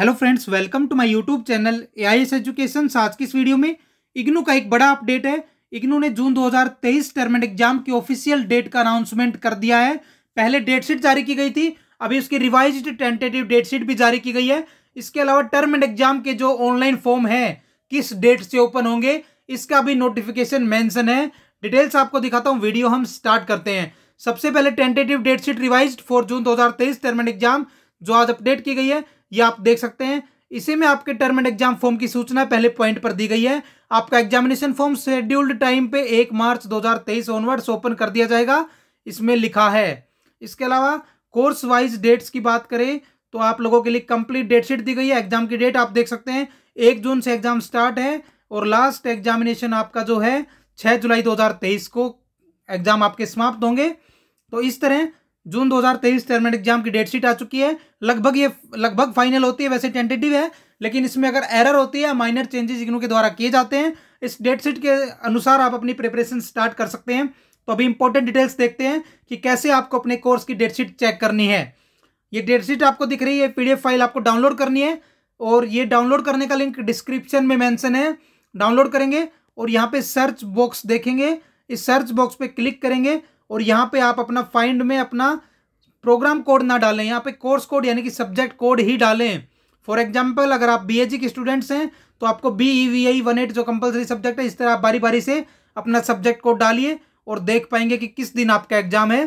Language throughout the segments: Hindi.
hello friends welcome to my YouTube channel AIS education आज की इस वीडियो में इग्नू का एक बड़ा अपडेट है इग्नू ने जून 2023 टर्मेंट एग्जाम की ऑफिशियल डेट का अनाउंसमेंट कर दिया है पहले डेट शीट जारी की गई थी अभी उसकी रिवाइज टेंटेटिव डेट शीट भी जारी की गई है इसके अलावा टर्मेंट एग्जाम के जो ऑनलाइन फॉर्म है किस डेट से ओपन होंगे इसका भी नोटिफिकेशन मैंसन है डिटेल्स आपको दिखाता हूँ वीडियो हम स्टार्ट करते हैं सबसे पहले tentative date sheet revised for June दो हज़ार तेईस एग्जाम जो आज अपडेट की गई है ये आप देख सकते हैं इसी में आपके टर्म एंड एग्जाम फॉर्म की सूचना पहले पॉइंट पर दी गई है आपका एग्जामिनेशन फॉर्म शेड्यूल्ड टाइम पे एक मार्च 2023 ऑनवर्ड्स ओपन कर दिया जाएगा इसमें लिखा है इसके अलावा कोर्स वाइज डेट्स की बात करें तो आप लोगों के लिए कंप्लीट डेट शीट दी गई है एग्जाम की डेट आप देख सकते हैं एक जून से एग्जाम स्टार्ट है और लास्ट एग्जामिनेशन आपका जो है छः जुलाई दो को एग्जाम आपके समाप्त होंगे तो इस तरह जून 2023 टर्मेट एग्जाम की डेट शीट आ चुकी है लगभग ये लगभग फाइनल होती है वैसे टेंटेटिव है लेकिन इसमें अगर एरर होती है माइनर चेंजेस इग्नू के द्वारा किए जाते हैं इस डेट शीट के अनुसार आप अपनी प्रिपरेशन स्टार्ट कर सकते हैं तो अभी इंपॉर्टेंट डिटेल्स देखते हैं कि कैसे आपको अपने कोर्स की डेट शीट चेक करनी है ये डेट शीट आपको दिख रही है पीडीएफ फाइल आपको डाउनलोड करनी है और ये डाउनलोड करने का लिंक डिस्क्रिप्शन में मैंसन है डाउनलोड करेंगे और यहाँ पर सर्च बॉक्स देखेंगे इस सर्च बॉक्स पर क्लिक करेंगे और यहाँ पे आप अपना फाइंड में अपना प्रोग्राम कोड ना डालें यहाँ पे कोर्स कोड यानी कि सब्जेक्ट कोड ही डालें फॉर एग्जाम्पल अगर आप बी के स्टूडेंट्स हैं तो आपको B E V I one eight जो कंपलसरी सब्जेक्ट है इस तरह आप बारी बारी से अपना सब्जेक्ट कोड डालिए और देख पाएंगे कि किस दिन आपका एग्जाम है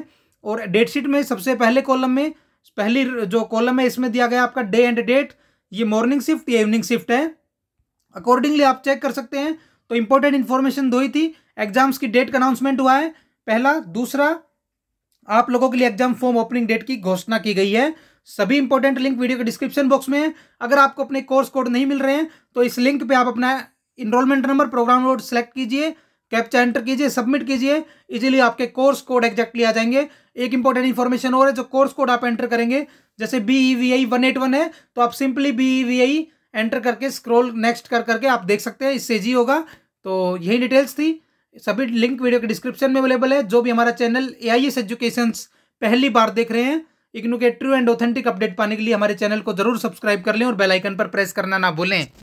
और डेट शीट में सबसे पहले कॉलम में पहली जो कॉलम है इसमें दिया गया आपका डे एंड डेट ये मॉर्निंग शिफ्ट या इवनिंग शिफ्ट है अकॉर्डिंगली आप चेक कर सकते हैं तो इंपॉर्टेंट इन्फॉर्मेशन दो ही थी एग्जाम्स की डेट का अनाउंसमेंट हुआ है पहला दूसरा आप लोगों के लिए एग्जाम फॉर्म ओपनिंग डेट की घोषणा की गई है सभी इंपॉर्टेंट लिंक वीडियो के डिस्क्रिप्शन बॉक्स में है अगर आपको अपने कोर्स कोड नहीं मिल रहे हैं तो इस लिंक पे आप अपना enrolment number program code select कीजिए कैप्चा एंटर कीजिए सबमिट कीजिए इजीली आपके कोर्स कोड एक्जैक्टली आ जाएंगे एक इंपॉर्टेंट इन्फॉर्मेशन और है जो कोर्स कोड आप एंटर करेंगे जैसे बी वन एट वन है तो आप सिंपली बी एंटर करके स्क्रोल नेक्स्ट कर करके आप देख सकते हैं इससे जी होगा तो यही डिटेल्स थी सभी लिंक वीडियो के डिस्क्रिप्शन में अवेलेबल है जो भी हमारा channel A I S education पहली बार देख रहे हैं इग्नू के ट्रू एंड ऑथेंटिक अपडेट पाने के लिए हमारे चैनल को जरूर सब्सक्राइब कर लें और बेल आइकन पर प्रेस करना ना भूलें